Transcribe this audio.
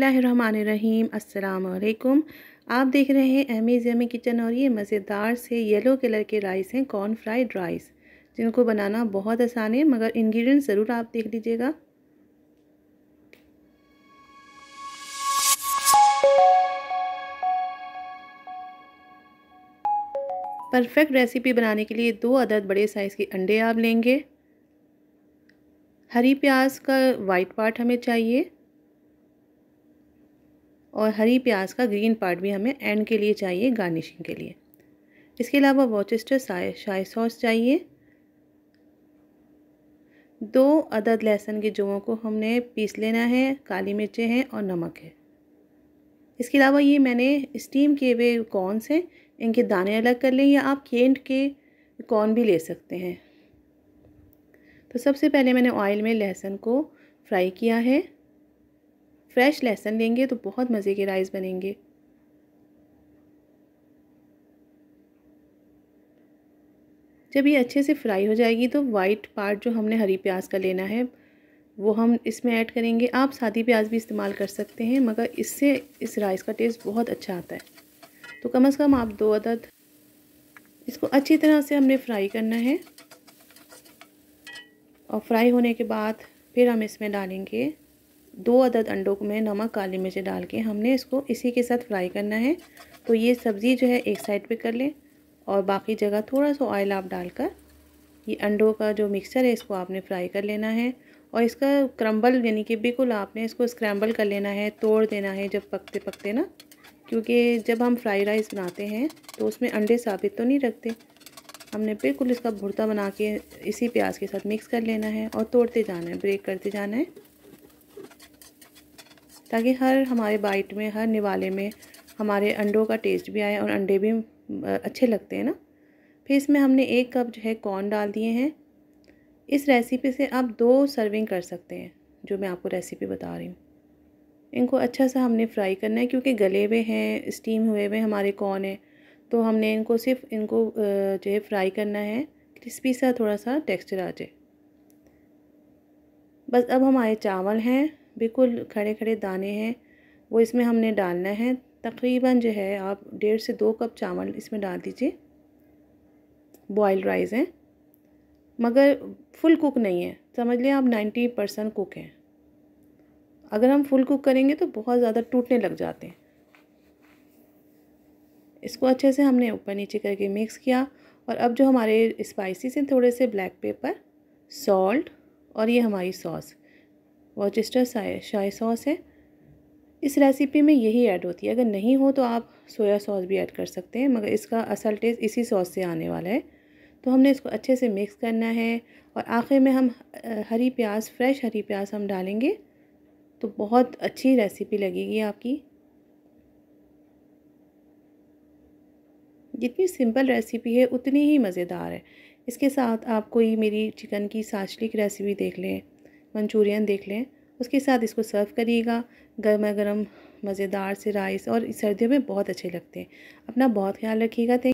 रहीम अस्सलाम वालेकुम आप देख रहे हैं एमीज़ यमी किचन और ये मज़ेदार से येलो कलर के राइस हैं कॉर्न फ्राइड राइस जिनको बनाना बहुत आसान है मगर इन्ग्रीडियंट ज़रूर आप देख लीजिएगा परफेक्ट रेसिपी बनाने के लिए दो अदद बड़े साइज़ के अंडे आप लेंगे हरी प्याज का वाइट पार्ट हमें चाहिए और हरी प्याज का ग्रीन पार्ट भी हमें एंड के लिए चाहिए गार्निशिंग के लिए इसके अलावा वॉचेस्टर शाही सॉस चाहिए दो अदद लहसुन के जुओं को हमने पीस लेना है काली मिर्चें हैं और नमक है इसके अलावा ये मैंने स्टीम किए हुए कॉर्नस हैं इनके दाने अलग कर लें या आप केंट के कॉर्न भी ले सकते हैं तो सबसे पहले मैंने ऑयल में लहसुन को फ्राई किया है फ्रेश लहसुन लेंगे तो बहुत मज़े के राइस बनेंगे जब ये अच्छे से फ्राई हो जाएगी तो वाइट पार्ट जो हमने हरी प्याज का लेना है वो हम इसमें ऐड करेंगे आप सादी प्याज भी इस्तेमाल कर सकते हैं मगर इससे इस राइस का टेस्ट बहुत अच्छा आता है तो कम से कम आप दो अदद इसको अच्छी तरह से हमने फ्राई करना है और फ्राई होने के बाद फिर हम इसमें डालेंगे दो अदद अंडों को में नमक काली मिर्च डाल के हमने इसको इसी के साथ फ्राई करना है तो ये सब्ज़ी जो है एक साइड पे कर लें और बाकी जगह थोड़ा सा ऑयल आप डालकर ये अंडों का जो मिक्सचर है इसको आपने फ्राई कर लेना है और इसका क्रम्बल यानी कि बिल्कुल आपने इसको स्क्रैम्बल कर लेना है तोड़ देना है जब पकते पकते ना क्योंकि जब हम फ्राई राइस बनाते हैं तो उसमें अंडे साबित तो नहीं रखते हमने बिल्कुल इसका भुरता बना के इसी प्याज के साथ मिक्स कर लेना है और तोड़ते जाना है ब्रेक करते जाना है ताकि हर हमारे बाइट में हर निवाले में हमारे अंडों का टेस्ट भी आए और अंडे भी अच्छे लगते हैं ना फिर इसमें हमने एक कप जो है कॉर्न डाल दिए हैं इस रेसिपी से आप दो सर्विंग कर सकते हैं जो मैं आपको रेसिपी बता रही हूँ इनको अच्छा सा हमने फ्राई करना है क्योंकि गले हुए हैं स्टीम हुए हुए हमारे कॉर्न हैं तो हमने इनको सिर्फ इनको जो है फ्राई करना है क्रिस्पी सा थोड़ा सा टेक्सचर आ जाए बस अब हमारे चावल हैं बिल्कुल खड़े खड़े दाने हैं वो इसमें हमने डालना है तकरीबन जो है आप डेढ़ से दो कप चावल इसमें डाल दीजिए बॉयल राइस हैं मगर फुल कुक नहीं है समझ लें आप नाइन्टी परसेंट कुक हैं अगर हम फुल कुक करेंगे तो बहुत ज़्यादा टूटने लग जाते हैं इसको अच्छे से हमने ऊपर नीचे करके मिक्स किया और अब जो हमारे स्पाइसी से थोड़े से ब्लैक पेपर सॉल्ट और ये हमारी सॉस वॉचेस्टर शाही सॉस है इस रेसिपी में यही ऐड होती है अगर नहीं हो तो आप सोया सॉस भी ऐड कर सकते हैं मगर इसका असल टेस्ट इसी सॉस से आने वाला है तो हमने इसको अच्छे से मिक्स करना है और आखिर में हम हरी प्याज फ्रेश हरी प्याज हम डालेंगे तो बहुत अच्छी रेसिपी लगेगी आपकी जितनी सिंपल रेसिपी है उतनी ही मज़ेदार है इसके साथ आप कोई मेरी चिकन की साचली की रेसिपी देख लें मंचूरियन देख लें उसके साथ इसको सर्व करिएगा गर्मा गर्म मज़ेदार से राइस और सर्दियों में बहुत अच्छे लगते हैं अपना बहुत ख्याल रखिएगा थैंक